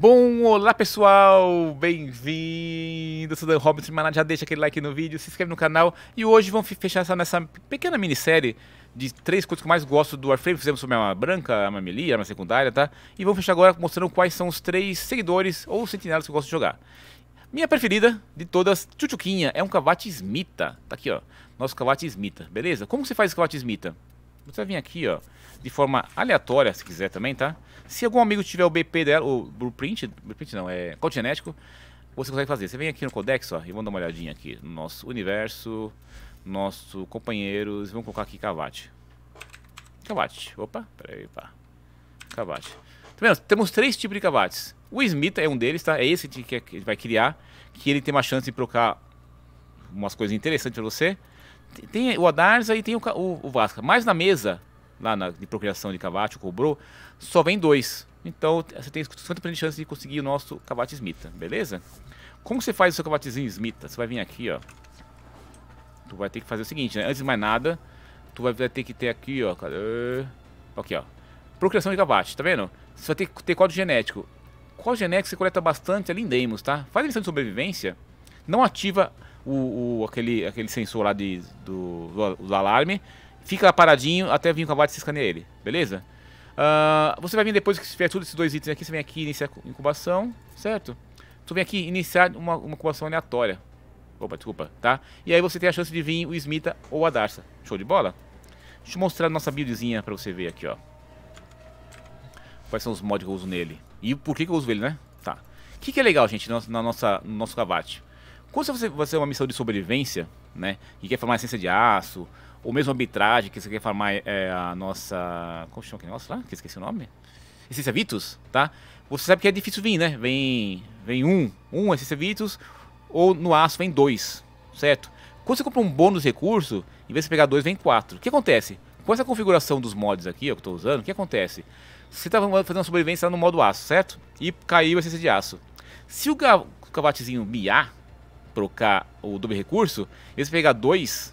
Bom, olá pessoal, bem-vindo, sou Dan Robinson, mas já deixa aquele like no vídeo, se inscreve no canal e hoje vamos fechar essa nessa pequena minissérie de três coisas que eu mais gosto do Warframe, fizemos sobre a arma branca, a arma melee, a arma secundária, tá? E vamos fechar agora mostrando quais são os três seguidores ou sentinelas que eu gosto de jogar. Minha preferida de todas, Chuchuquinha, é um cavate smita, tá aqui ó, nosso cavate smita, beleza? Como você faz o cavate smita? Você vai vir aqui, ó, de forma aleatória, se quiser também, tá? Se algum amigo tiver o BP dela, o blueprint, blueprint não, é código genético, você consegue fazer. Você vem aqui no Codex, ó, e vamos dar uma olhadinha aqui no nosso universo, nosso companheiros, vamos colocar aqui Cavate. Cavate, opa, peraí, pá. Cavate. Tá vendo? Temos três tipos de cavates. O Smith é um deles, tá? É esse que a gente vai criar, que ele tem uma chance de trocar umas coisas interessantes pra você tem o Adarza e tem o, o, o Vasca. Mas na mesa, lá na, de procriação de Cavate, o Cobrou, só vem dois. Então você tem 50% de chance de conseguir o nosso Cavate Smita, beleza? Como você faz o seu Cavatezinho Smita? Você vai vir aqui, ó. Tu vai ter que fazer o seguinte, né? Antes de mais nada, tu vai ter que ter aqui, ó. Cadê? Aqui, ó. Procriação de Cavate, tá vendo? Você vai ter que ter código genético. Qual genético você coleta bastante ali em Deimos, tá? Faz a missão de sobrevivência. Não ativa o, o, aquele, aquele sensor lá de, do, do, do alarme, fica paradinho até vir o cavalo e se ele, beleza? Uh, você vai vir depois que tiver todos esses dois itens aqui, você vem aqui iniciar incubação, certo? Tu vem aqui iniciar uma, uma incubação aleatória. Opa, desculpa, tá? E aí você tem a chance de vir o Smita ou a Darsa. Show de bola? Deixa eu mostrar a nossa buildzinha pra você ver aqui, ó. Quais são os mods que eu uso nele. E por que, que eu uso ele, né? Tá. O que, que é legal, gente, na nossa, no nosso cavate? Quando você, você é uma missão de sobrevivência, né? E quer formar a essência de aço, ou mesmo arbitragem, que você quer formar é, a nossa. Como chama aquele negócio lá? Que esqueci o nome? Essência Vitus, tá? Você sabe que é difícil vir, né? Vem, vem um, um é Essência Vitus, ou no aço vem dois, certo? Quando você compra um bônus recurso, em vez de pegar dois, vem quatro. O que acontece? Com essa configuração dos mods aqui, ó, que eu tô usando, o que acontece? Você tá fazendo uma sobrevivência no modo aço, certo? E caiu a essência de aço. Se o cavatezinho miar, trocar o dobre recurso, e você pegar dois,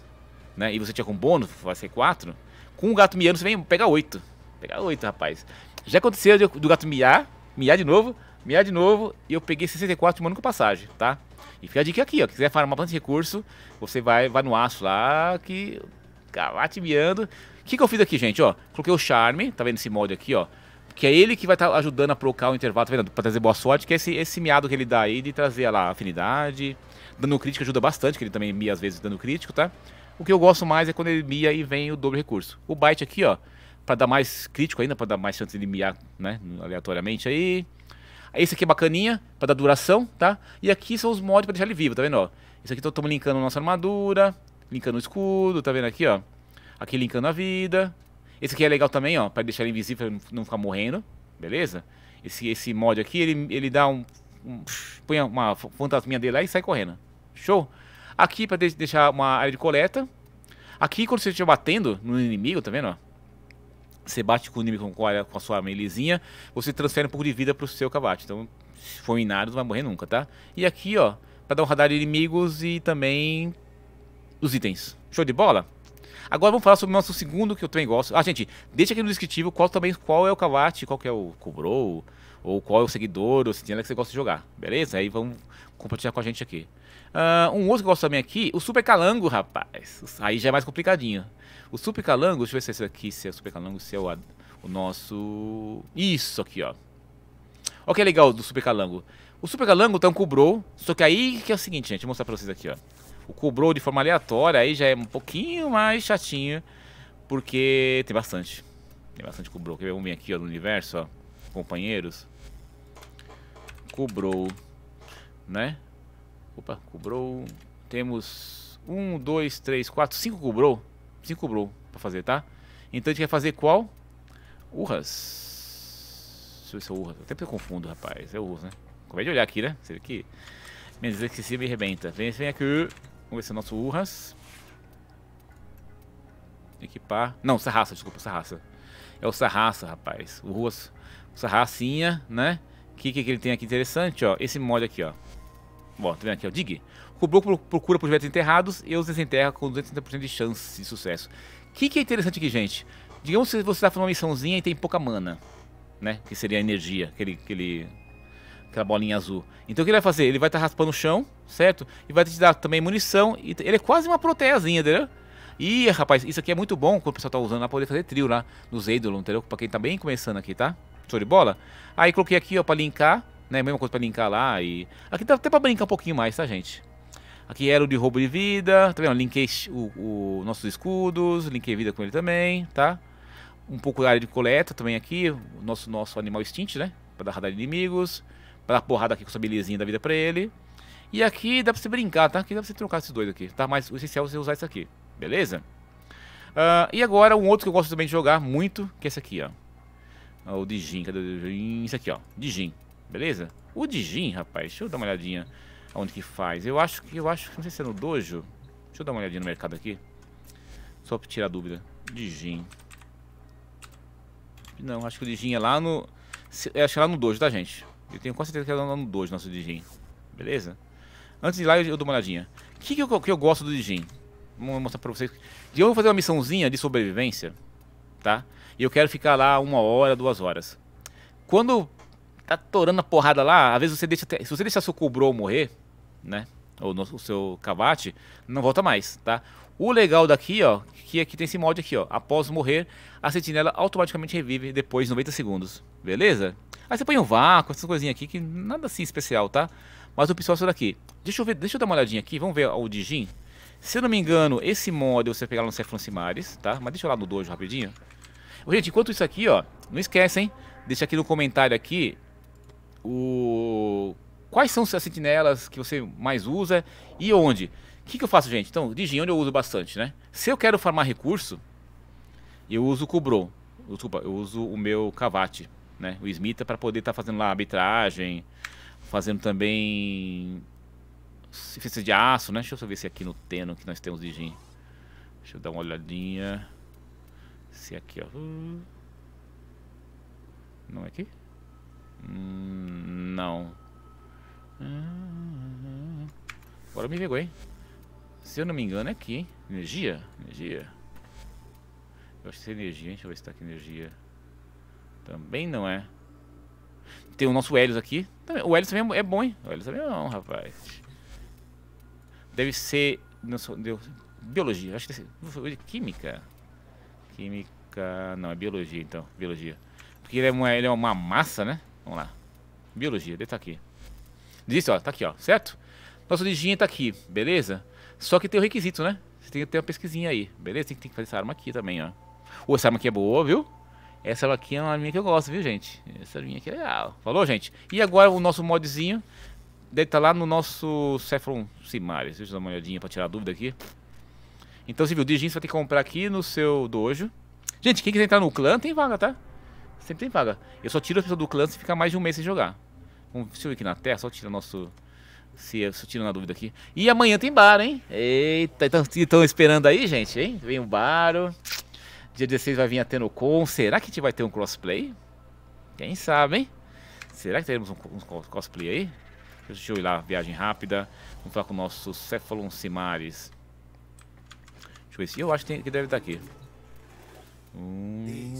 né? E você tinha com bônus, vai ser quatro. Com o gato miando, você vem pegar oito. Pegar oito, rapaz. Já aconteceu do gato miar, miar de novo, miar de novo, e eu peguei 64 mano com passagem, tá? E fica a dica aqui, ó. quiser farmar bastante recurso, você vai, vai no aço lá, que. Calate miando. O que, que eu fiz aqui, gente, ó? Coloquei o charme, tá vendo esse molde aqui, ó? que é ele que vai estar tá ajudando a procar o intervalo, tá vendo? Pra trazer boa sorte, que é esse, esse miado que ele dá aí de trazer lá afinidade, Dano crítico ajuda bastante, que ele também mia às vezes dano crítico, tá? O que eu gosto mais é quando ele mia e vem o dobro recurso. O Bite aqui, ó, pra dar mais crítico ainda, pra dar mais chance de miar, né, aleatoriamente aí. Esse aqui é bacaninha, pra dar duração, tá? E aqui são os mods pra deixar ele vivo, tá vendo, ó? Isso aqui estamos linkando nossa armadura, linkando o escudo, tá vendo aqui, ó? Aqui linkando a vida. Esse aqui é legal também, ó, pra deixar ele invisível, pra não ficar morrendo, beleza? Esse, esse mod aqui, ele, ele dá um, um... Põe uma fantasminha dele lá e sai correndo. Show? Aqui para de deixar uma área de coleta. Aqui quando você estiver batendo no inimigo, tá vendo? Ó? Você bate com o inimigo com a, com a sua arma lisinha, você transfere um pouco de vida pro seu cavate. Então, se for minado, não vai morrer nunca, tá? E aqui, ó, para dar um radar de inimigos e também os itens. Show de bola? Agora vamos falar sobre o nosso segundo que eu também gosto. Ah, gente, deixa aqui no descritivo qual também qual é o cavate, qual que é o cobrou, ou qual é o seguidor ou se sentinela que você gosta de jogar. Beleza? Aí vamos compartilhar com a gente aqui. Uh, um outro que eu gosto também aqui, o Super Calango, rapaz. Aí já é mais complicadinho. O Super Calango, deixa eu ver se é esse aqui, se é o Super Calango, se é o, o nosso... Isso aqui, ó. Olha que legal do Super Calango. O Super Calango tá um Cubro, só que aí que é o seguinte, gente, vou mostrar pra vocês aqui, ó. O Cubro de forma aleatória aí já é um pouquinho mais chatinho, porque tem bastante. Tem bastante Cubro. Vamos ver aqui, ó, no universo, ó companheiros, cobrou, né? Opa, cobrou. Temos um, dois, três, quatro, cinco cobrou. Cinco cobrou pra fazer, tá? Então a gente quer fazer qual? Urras. se eu é se Urras. Até porque eu confundo, rapaz. É Urras, né? Acabei de olhar aqui, né? Você vê que... se me arrebenta. Vem, vem aqui. Vamos ver se é o nosso Urras. Equipar. Não, raça, desculpa, raça é o Sarraça, rapaz. O Ruas Sarracinha, né? O que, que, que ele tem aqui interessante, ó? Esse mod aqui, ó. Bom, tá vendo aqui, ó? Dig. O bloco procura por objetos enterrados e os desenterra com 230% de chance de sucesso. O que, que é interessante aqui, gente? Digamos que você está fazendo uma missãozinha e tem pouca mana, né? Que seria a energia, aquele, aquele, aquela bolinha azul. Então o que ele vai fazer? Ele vai estar tá raspando o chão, certo? E vai te dar também munição. E ele é quase uma proteazinha, entendeu? Ih, rapaz, isso aqui é muito bom quando o pessoal tá usando pra poder fazer trio lá nos Eidolon, entendeu? Pra quem tá bem começando aqui, tá? Show de bola? Aí coloquei aqui, ó, pra linkar, né? Mesma coisa pra linkar lá e... Aqui dá até pra brincar um pouquinho mais, tá, gente? Aqui era é o de roubo de vida, tá vendo? Linkei o, o nossos escudos, linkei vida com ele também, tá? Um pouco da área de coleta também aqui, o nosso, nosso animal extinto, né? Pra dar radar de inimigos, pra dar porrada aqui com essa belezinha da vida pra ele. E aqui dá pra você brincar, tá? Aqui dá pra você trocar esses dois aqui, tá? Mas o essencial é você usar isso aqui. Beleza? Uh, e agora um outro que eu gosto também de jogar muito, que é esse aqui, ó. Ah, o Digim, cadê o Digim? Isso aqui, ó. Digim, beleza? O Digim, rapaz, deixa eu dar uma olhadinha aonde que faz. Eu acho que, eu acho, não sei se é no Dojo. Deixa eu dar uma olhadinha no mercado aqui. Só pra tirar dúvida. Digim. Não, acho que o Digim é lá no... É, acho que é lá no Dojo, tá, gente? Eu tenho quase certeza que é lá no Dojo, nosso Digim. Beleza? Antes de ir lá, eu, eu dou uma olhadinha. O que que eu, que eu gosto do Digim? Vou mostrar pra vocês. E eu vou fazer uma missãozinha de sobrevivência, tá? E eu quero ficar lá uma hora, duas horas. Quando tá torando a porrada lá, às vezes você deixa. Se você deixar seu cobrou morrer, né? Ou no, o seu cavate, não volta mais, tá? O legal daqui, ó, que aqui tem esse mod aqui, ó. Após morrer, a sentinela automaticamente revive depois de 90 segundos, beleza? Aí você põe um vácuo, essas coisinhas aqui, que nada assim especial, tá? Mas o pessoal é isso daqui. Deixa eu ver, deixa eu dar uma olhadinha aqui, vamos ver ó, o Digim. Se eu não me engano, esse mod você pegar lá no Cefran Simares, tá? Mas deixa eu lá no dojo rapidinho. Gente, enquanto isso aqui, ó, não esquece, hein? Deixa aqui no comentário aqui o... Quais são as sentinelas que você mais usa e onde? O que, que eu faço, gente? Então, de onde eu uso bastante, né? Se eu quero farmar recurso, eu uso o Cubron. Desculpa, eu uso o meu Cavate, né? O Smita para poder estar tá fazendo lá arbitragem, fazendo também Difíceis de aço, né? Deixa eu ver se é aqui no Teno que nós temos de gin. Deixa eu dar uma olhadinha. Se é aqui, ó. Hum. Não é aqui? Hum, não. Agora me pegou, hein? Se eu não me engano é aqui, hein? Energia? Energia. Eu acho que é energia, hein? Deixa eu ver se tá aqui energia. Também não é. Tem o nosso Helios aqui. O Helios também é bom, hein? O Helios também é bom, rapaz. Deve ser. Não sou, deu, biologia, acho que deve ser. Química. Química. Não, é biologia então. Biologia. Porque ele é uma, ele é uma massa, né? Vamos lá. Biologia, ele tá aqui. Diz, ó, tá aqui, ó, certo? Nosso diginho tá aqui, beleza? Só que tem o requisito, né? Você tem que ter uma pesquisinha aí, beleza? Tem que, tem que fazer essa arma aqui também, ó. Ou essa arma aqui é boa, viu? Essa arma aqui é uma arminha que eu gosto, viu, gente? Essa arminha aqui é legal. Falou, gente? E agora o nosso modzinho deve estar tá lá no nosso Cefron Simaris, Deixa eu dar uma olhadinha para tirar a dúvida aqui. Então, se viu o Dijin, você vai ter que comprar aqui no seu dojo. Gente, quem quiser entrar no clã, tem vaga, tá? Sempre tem vaga. Eu só tiro a pessoa do clã se ficar mais de um mês sem jogar. Vamos, deixa eu ver aqui na terra, só tira nosso... Se eu tiro na dúvida aqui. E amanhã tem bar, hein? Eita, estão esperando aí, gente, hein? Vem o baro. Dia 16 vai vir a Tenocon. Será que a gente vai ter um crossplay? Quem sabe, hein? Será que teremos um, um, um cosplay aí? Deixa eu ir lá, viagem rápida. Vamos falar com o nosso Cephalon Simares. Deixa eu ver se... Eu acho que, tem, que deve estar tá aqui. Hum...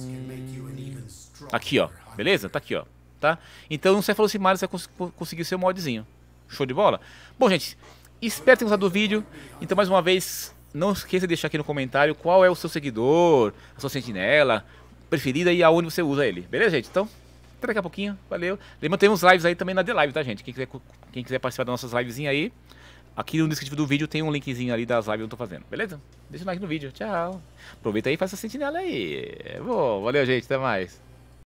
Aqui, ó. Beleza? Tá aqui, ó. Tá? Então, o Cephalon Simares vai cons conseguir seu modzinho. Show de bola? Bom, gente. Espero ter gostado do vídeo. Então, mais uma vez, não esqueça de deixar aqui no comentário qual é o seu seguidor, a sua sentinela preferida e aonde você usa ele. Beleza, gente? Então... Até daqui a pouquinho. Valeu. tem uns lives aí também na The Live, tá, gente? Quem quiser, quem quiser participar das nossas lives aí, aqui no descritivo do vídeo tem um linkzinho ali das lives que eu tô fazendo. Beleza? Deixa o like no vídeo. Tchau. Aproveita aí e faz essa sentinela aí. É bom, valeu, gente. Até mais.